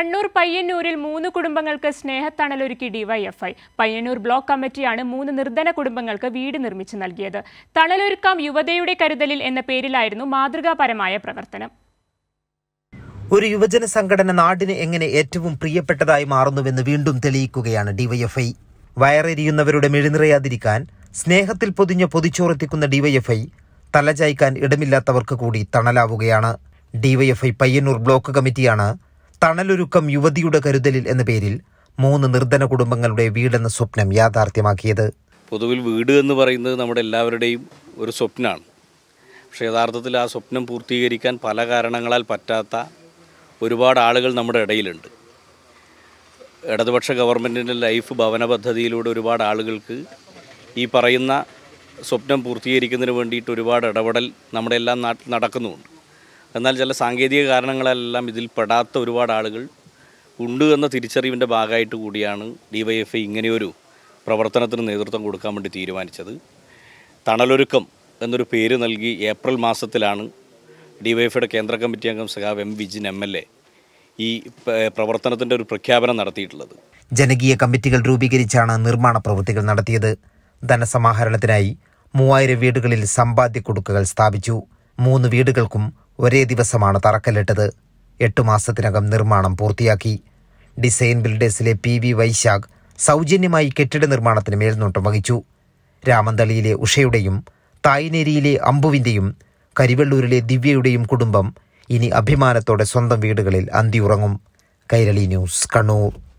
കണ്ണൂർ പയ്യന്നൂരിൽ മൂന്ന് കുടുംബങ്ങൾക്ക് സ്നേഹത്തണലൊരുക്കി ഡിവൈഎഫ്ഐ പയ്യന്നൂർ ബ്ലോക്ക് കമ്മിറ്റിയാണ് മൂന്ന് നിർധന കുടുംബങ്ങൾക്ക് വീട് നിർമ്മിച്ചു നൽകിയത് തണലൊരുക്കാം യുവതയുടെ കരുതലിൽ എന്ന പേരിലായിരുന്നു മാതൃകാപരമായ പ്രവർത്തനം ഒരു യുവജന സംഘടന നാടിന് എങ്ങനെ ഏറ്റവും പ്രിയപ്പെട്ടതായി മാറുന്നുവെന്ന് വീണ്ടും തെളിയിക്കുകയാണ് ഡിവൈഎഫ്ഐ വയറെരിയുന്നവരുടെ മെഴുനിറയാതിരിക്കാൻ സ്നേഹത്തിൽ പൊതിഞ്ഞ പൊതിച്ചോറെത്തിക്കുന്ന ഡിവൈഎഫ്ഐ തലചായ്ക്കാൻ ഇടമില്ലാത്തവർക്ക് കൂടി തണലാവുകയാണ് ഡിവൈഎഫ്ഐ പയ്യന്നൂർ ബ്ലോക്ക് കമ്മിറ്റിയാണ് തണലൊരുക്കം യുവതിയുടെ കരുതലിൽ എന്ന പേരിൽ മൂന്ന് നിർധന കുടുംബങ്ങളുടെ വീടെന്ന സ്വപ്നം യാഥാർത്ഥ്യമാക്കിയത് പൊതുവിൽ വീട് എന്ന് പറയുന്നത് നമ്മുടെ എല്ലാവരുടെയും ഒരു സ്വപ്നമാണ് പക്ഷേ യഥാർത്ഥത്തിൽ ആ സ്വപ്നം പൂർത്തീകരിക്കാൻ പല കാരണങ്ങളാൽ പറ്റാത്ത ഒരുപാട് ആളുകൾ നമ്മുടെ ഇടയിലുണ്ട് ഇടതുപക്ഷ ഗവൺമെൻറ്റിൻ്റെ ലൈഫ് ഭവന പദ്ധതിയിലൂടെ ഒരുപാട് ആളുകൾക്ക് ഈ പറയുന്ന സ്വപ്നം പൂർത്തീകരിക്കുന്നതിന് വേണ്ടിയിട്ട് ഒരുപാട് ഇടപെടൽ നമ്മുടെ എല്ലാ നാട്ടിൽ നടക്കുന്നുമുണ്ട് എന്നാൽ ചില സാങ്കേതിക കാരണങ്ങളെല്ലാം ഇതിൽ പെടാത്ത ഒരുപാട് ആളുകൾ ഉണ്ട് എന്ന തിരിച്ചറിവിൻ്റെ ഭാഗമായിട്ട് കൂടിയാണ് ഐ ഇങ്ങനെയൊരു പ്രവർത്തനത്തിന് നേതൃത്വം കൊടുക്കാൻ വേണ്ടി തീരുമാനിച്ചത് തണലൊരുക്കം എന്നൊരു പേര് നൽകി ഏപ്രിൽ മാസത്തിലാണ് ഡിവൈഎഫ്ഐയുടെ കേന്ദ്ര കമ്മിറ്റി അംഗം സഖാവ് M Vijin M L A ഈ പ്രവർത്തനത്തിൻ്റെ ഒരു പ്രഖ്യാപനം നടത്തിയിട്ടുള്ളത് ജനകീയ കമ്മിറ്റികൾ രൂപീകരിച്ചാണ് നിർമ്മാണ പ്രവൃത്തികൾ നടത്തിയത് ധനസമാഹരണത്തിനായി മൂവായിരം വീടുകളിൽ സമ്പാദ്യ കൊടുക്കുകൾ സ്ഥാപിച്ചു മൂന്ന് വീടുകൾക്കും ഒരേ ദിവസമാണ് തറക്കല്ലിട്ടത് എട്ടു മാസത്തിനകം നിർമ്മാണം പൂർത്തിയാക്കി ഡിസൈൻ ബിൽഡേഴ്സിലെ പി വി വൈശാഖ് സൗജന്യമായി കെട്ടിട നിർമ്മാണത്തിന് മേൽനോട്ടം വഹിച്ചു രാമന്തളിയിലെ ഉഷയുടെയും തായ്നേരിയിലെ അമ്പുവിൻ്റെയും കരിവെള്ളൂരിലെ ദിവ്യയുടെയും കുടുംബം ഇനി അഭിമാനത്തോടെ സ്വന്തം വീടുകളിൽ അന്തിയുറങ്ങും കൈരളി ന്യൂസ് കണ്ണൂർ